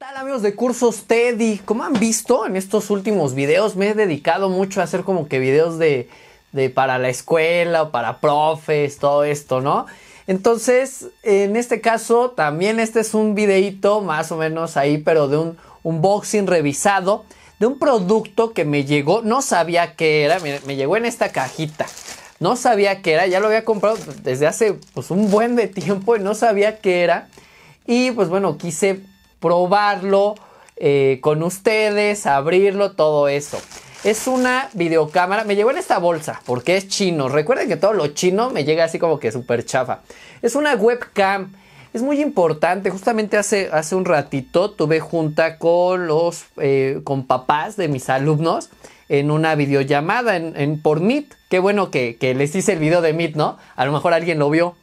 tal amigos de Cursos Teddy? Como han visto en estos últimos videos, me he dedicado mucho a hacer como que videos de, de para la escuela o para profes, todo esto, ¿no? Entonces, en este caso, también este es un videito más o menos ahí, pero de un unboxing revisado de un producto que me llegó, no sabía qué era, me, me llegó en esta cajita. No sabía qué era, ya lo había comprado desde hace pues un buen de tiempo y no sabía qué era. Y pues bueno, quise probarlo eh, con ustedes, abrirlo, todo eso. Es una videocámara, me llegó en esta bolsa porque es chino. Recuerden que todo lo chino me llega así como que súper chafa. Es una webcam, es muy importante. Justamente hace, hace un ratito tuve junta con los eh, con papás de mis alumnos en una videollamada en, por Meet. Qué bueno que, que, les hice el video de Meet, ¿no? A lo mejor alguien lo vio.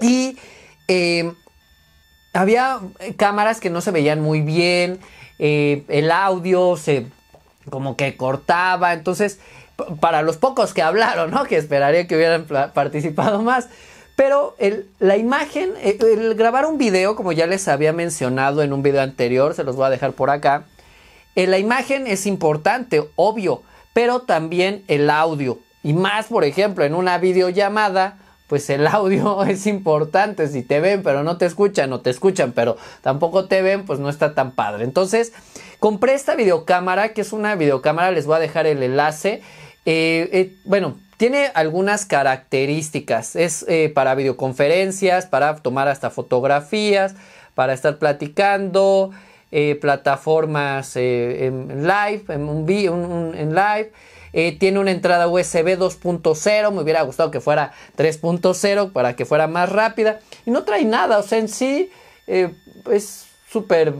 Y eh, había eh, cámaras que no se veían muy bien, eh, el audio se como que cortaba, entonces para los pocos que hablaron, ¿no? Que esperaría que hubieran participado más. Pero la imagen, eh, el, grabar un video, como ya les había mencionado en un video anterior, se los voy a dejar por acá. la imagen es importante, obvio, pero también el audio. Y más, por ejemplo, en una videollamada pues el audio es importante. Si te ven pero no te escuchan o te escuchan pero tampoco te ven, pues no está tan padre. Entonces, compré esta videocámara, que es una videocámara, les voy a dejar el enlace. Eh, eh, bueno, tiene algunas características. Es eh, para videoconferencias, para tomar hasta fotografías, para estar platicando. plataformas en live, en live, eh, tiene una entrada USB 2.0, me hubiera gustado que fuera 3.0 para que fuera más rápida. Y no trae nada, o sea, en sí eh, es súper...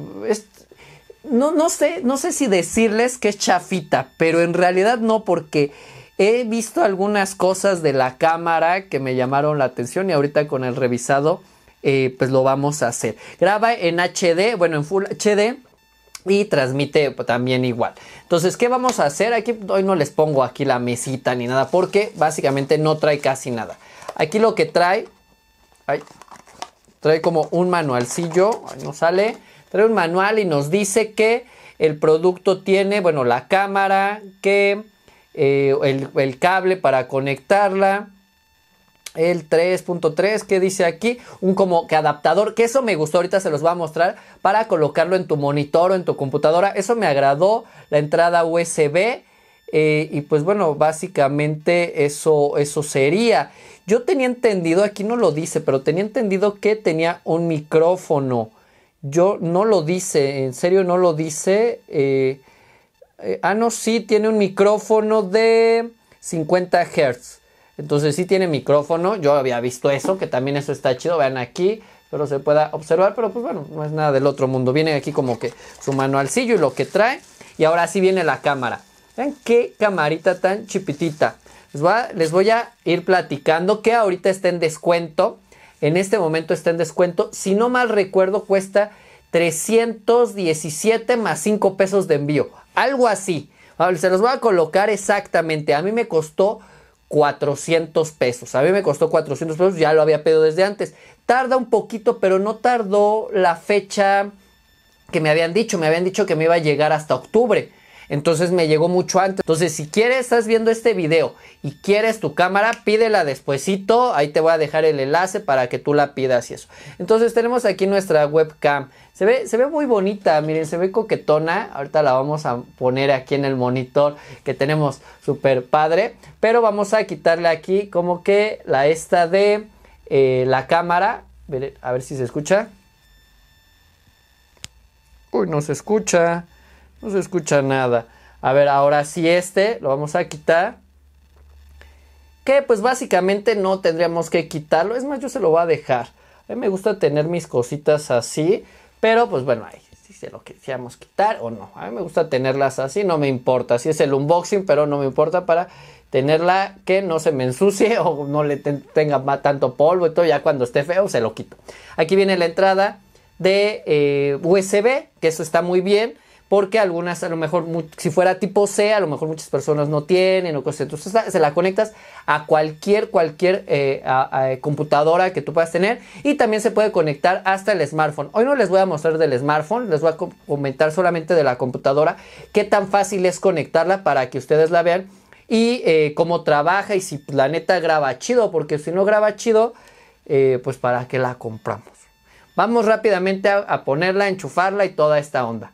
No, no, sé, no sé si decirles que es chafita, pero en realidad no, porque he visto algunas cosas de la cámara que me llamaron la atención y ahorita con el revisado, eh, pues lo vamos a hacer. Graba en HD, bueno, en Full HD y transmite pues, también igual. Entonces, ¿qué vamos a hacer? Aquí hoy no les pongo aquí la mesita ni nada porque básicamente no trae casi nada. Aquí lo que trae, trae como un manualcillo, no sale, trae un manual y nos dice que el producto tiene, bueno, la cámara, que eh, el cable para conectarla, el 3.3 que dice aquí un como que adaptador que eso me gustó ahorita se los voy a mostrar para colocarlo en tu monitor o en tu computadora eso me agradó la entrada USB eh, y pues bueno básicamente eso eso sería yo tenía entendido aquí no lo dice pero tenía entendido que tenía un micrófono yo no lo dice en serio no lo dice eh, eh, ah no sí tiene un micrófono de 50 Hz entonces sí tiene micrófono, yo había visto eso, que también eso está chido, vean aquí, pero se pueda observar, pero pues bueno, no es nada del otro mundo. Viene aquí como que su manualcillo y lo que trae. Y ahora sí viene la cámara. Vean qué camarita tan chipitita. Les voy, a, les voy a ir platicando que ahorita está en descuento. En este momento está en descuento. Si no mal recuerdo, cuesta 317 más 5 pesos de envío. Algo así. Ah, se los voy a colocar exactamente. A mí me costó 400 pesos. A mí me costó 400 pesos, ya lo había pedido desde antes. Tarda un poquito, pero no tardó la fecha que me habían dicho. Me habían dicho que me iba a llegar hasta octubre entonces me llegó mucho antes. Entonces, si quieres, estás viendo este video y quieres tu cámara, pídela despuesito, ahí te voy a dejar el enlace para que tú la pidas y eso. Entonces, tenemos aquí nuestra webcam. Se ve, se ve muy bonita, miren, se ve coquetona. Ahorita la vamos a poner aquí en el monitor que tenemos súper padre. Pero vamos a quitarle aquí como que la esta de eh, la cámara. A ver si se escucha. Uy, no se escucha. No se escucha nada. A ver, ahora sí este lo vamos a quitar. Que pues básicamente no tendríamos que quitarlo. Es más, yo se lo voy a dejar. A mí me gusta tener mis cositas así. Pero pues bueno, ahí si se lo quisiéramos quitar o no. A mí me gusta tenerlas así, no me importa. Si es el unboxing, pero no me importa para tenerla que no se me ensucie o no le tenga tanto polvo y todo. Ya cuando esté feo se lo quito. Aquí viene la entrada de eh, USB, que eso está muy bien porque algunas a lo mejor si fuera tipo C, a lo mejor muchas personas no tienen o cosas. Entonces se la conectas a cualquier cualquier eh, eh, computadora que tú puedas tener y también se puede conectar hasta el smartphone. Hoy no les voy a mostrar del smartphone, les voy a comentar solamente de la computadora qué tan fácil es conectarla para que ustedes la vean y eh, cómo trabaja y si pues, la neta graba chido, porque si no graba chido, pues para qué la compramos. Vamos rápidamente a, a ponerla, enchufarla y toda esta onda.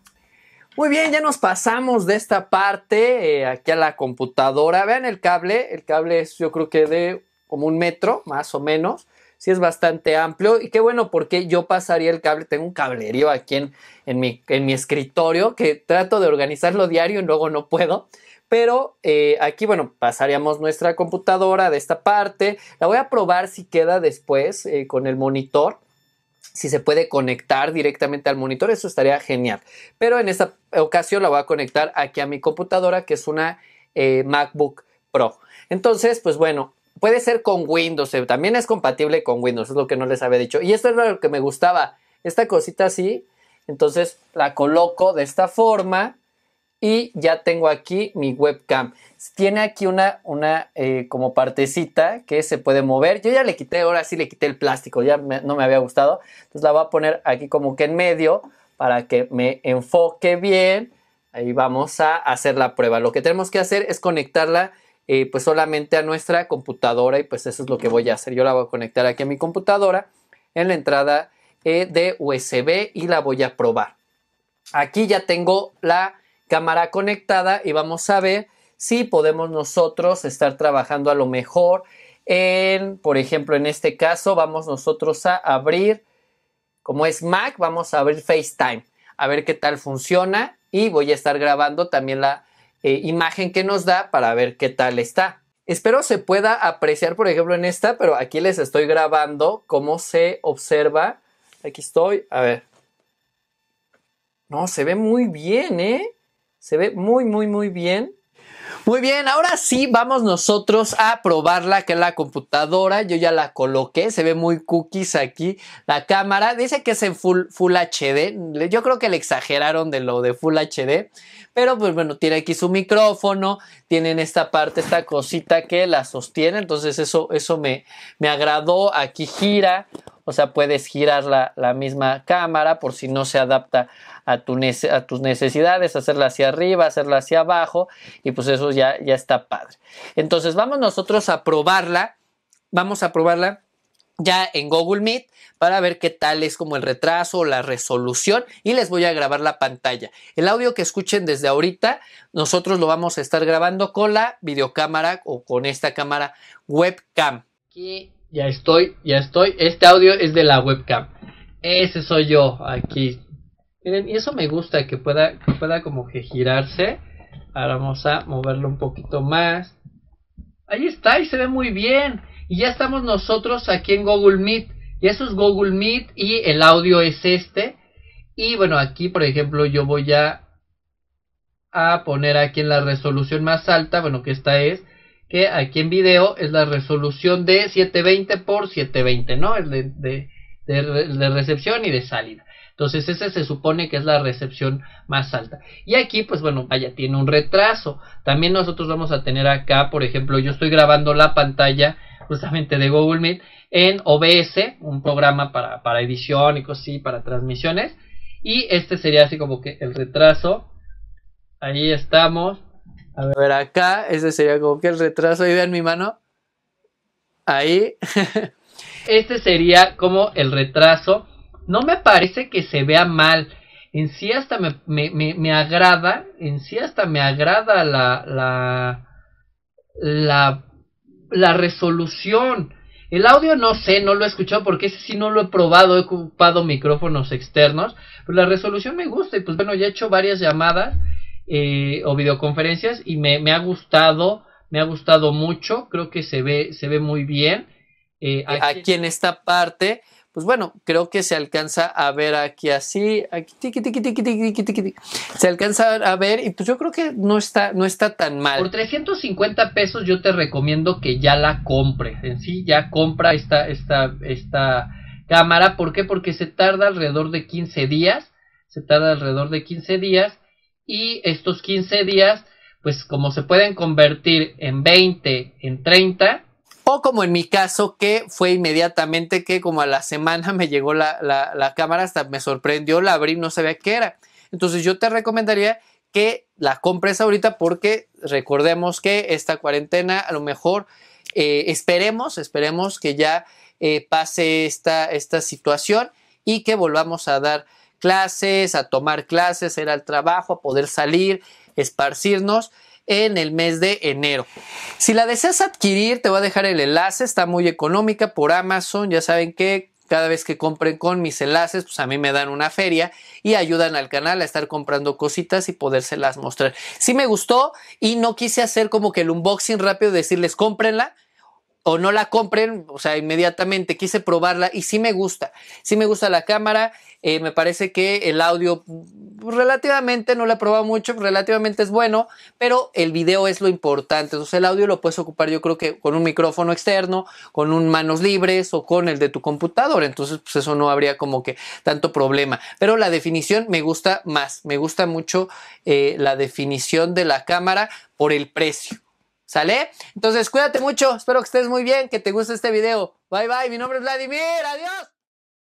Muy bien, ya nos pasamos de esta parte eh, aquí a la computadora. Vean el cable. El cable es yo creo que de como un metro, más o menos. Sí es bastante amplio. Y qué bueno porque yo pasaría el cable. Tengo un cablerío aquí en, mi, en mi escritorio que trato de organizarlo diario y luego no puedo. Pero eh, aquí, bueno, pasaríamos nuestra computadora de esta parte. La voy a probar si queda después eh, con el monitor si se puede conectar directamente al monitor, eso estaría genial. Pero en esta ocasión la voy a conectar aquí a mi computadora, que es una eh, MacBook Pro. Entonces, pues bueno, puede ser con Windows, eh, también es compatible con Windows, es lo que no les había dicho. Y esto es lo que me gustaba, esta cosita así. Entonces la coloco de esta forma y ya tengo aquí mi webcam. Tiene aquí una, una eh, como partecita que se puede mover. Yo ya le quité, ahora sí le quité el plástico, ya no me había gustado. Entonces la voy a poner aquí como que en medio para que me enfoque bien. Ahí vamos a hacer la prueba. Lo que tenemos que hacer es conectarla eh, pues solamente a nuestra computadora y pues eso es lo que voy a hacer. Yo la voy a conectar aquí a mi computadora en la entrada eh, de USB y la voy a probar. Aquí ya tengo la cámara conectada y vamos a ver si podemos nosotros estar trabajando a lo mejor en, por ejemplo, en este caso vamos nosotros a abrir, como es Mac, vamos a abrir FaceTime, a ver qué tal funciona y voy a estar grabando también la eh, imagen que nos da para ver qué tal está. Espero se pueda apreciar, por ejemplo, en esta, pero aquí les estoy grabando cómo se observa. Aquí estoy, a ver. No, se ve muy bien, ¿eh? Se ve muy, muy, muy bien. Muy bien, ahora sí vamos nosotros a probarla, que es la computadora. Yo ya la coloqué, se ve muy cookies aquí la cámara. Dice que es en full, HD. Yo creo que le exageraron de lo de Full HD. Pero pues bueno, tiene aquí su micrófono, tienen esta parte, esta cosita que la sostiene. Entonces eso, eso me, me agradó. Aquí gira, o sea, puedes girar la, la misma cámara por si no se adapta a, tus necesidades, hacerla hacia arriba, hacerla hacia abajo, y pues eso ya, ya está padre. Entonces vamos nosotros a probarla, vamos a probarla ya en Google Meet para ver qué tal es como el retraso la resolución y les voy a grabar la pantalla. El audio que escuchen desde ahorita nosotros lo vamos a estar grabando con la videocámara o con esta cámara webcam. Aquí ya estoy, ya estoy. Este audio es de la webcam. Ese soy yo aquí Miren, y eso me gusta, que pueda, que pueda como que girarse. Ahora vamos a moverlo un poquito más. Ahí está, y se ve muy bien. Y ya estamos nosotros aquí en Google Meet. Y eso es Google Meet y el audio es este. Y bueno, aquí por ejemplo yo voy a, a poner aquí en la resolución más alta, bueno que esta es, que aquí en video es la resolución de 720 por 720, ¿no? El de recepción y de salida. Entonces esa se supone que es la recepción más alta. Y aquí, pues bueno, vaya, tiene un retraso. También nosotros vamos a tener acá, por ejemplo, yo estoy grabando la pantalla justamente de Google Meet en OBS, un programa para, edición y cosas así, para transmisiones. Y este sería así como que el retraso. Ahí estamos. A ver, a ver acá, ese sería como que el retraso. Ahí vean mi mano. Ahí. este sería como el retraso no me parece que se vea mal. En sí hasta me, me, agrada, en sí hasta me agrada la, la, la, la resolución. El audio no sé, no lo he escuchado porque ese sí no lo he probado, he ocupado micrófonos externos, pero la resolución me gusta y pues bueno, ya he hecho varias llamadas eh, o videoconferencias y me, me, ha gustado, me ha gustado mucho, creo que se ve, se ve muy bien. Eh, eh, aquí en esta parte pues bueno, creo que se alcanza a ver aquí así, aquí se alcanza a ver y pues yo creo que no está, no está tan mal. Por 350 pesos yo te recomiendo que ya la compres, en sí, ya compra esta, esta, esta cámara, ¿por qué? Porque se tarda alrededor de 15 días, se tarda alrededor de 15 días y estos 15 días, pues como se pueden convertir en 20, en 30, o como en mi caso, que fue inmediatamente que como a la semana me llegó la, cámara, hasta me sorprendió, la abrí, no sabía qué era. Entonces yo te recomendaría que la compres ahorita porque recordemos que esta cuarentena a lo mejor eh, esperemos, esperemos que ya eh, pase esta, esta situación y que volvamos a dar clases, a tomar clases, ir al trabajo, a poder salir, esparcirnos en el mes de enero. Si la deseas adquirir, te voy a dejar el enlace, está muy económica por Amazon, ya saben que cada vez que compren con mis enlaces, pues a mí me dan una feria y ayudan al canal a estar comprando cositas y podérselas mostrar. Si me gustó y no quise hacer como que el unboxing rápido, decirles cómprenla, o no la compren, o sea, inmediatamente quise probarla y sí me gusta, sí me gusta la cámara, eh, me parece que el audio pues, relativamente, no la he probado mucho, relativamente es bueno, pero el video es lo importante, entonces el audio lo puedes ocupar yo creo que con un micrófono externo, con un manos libres o con el de tu computadora. entonces pues eso no habría como que tanto problema, pero la definición me gusta más, me gusta mucho eh, la definición de la cámara por el precio. ¿Sale? Entonces cuídate mucho, espero que estés muy bien, que te guste este video. Bye bye, mi nombre es Vladimir, adiós.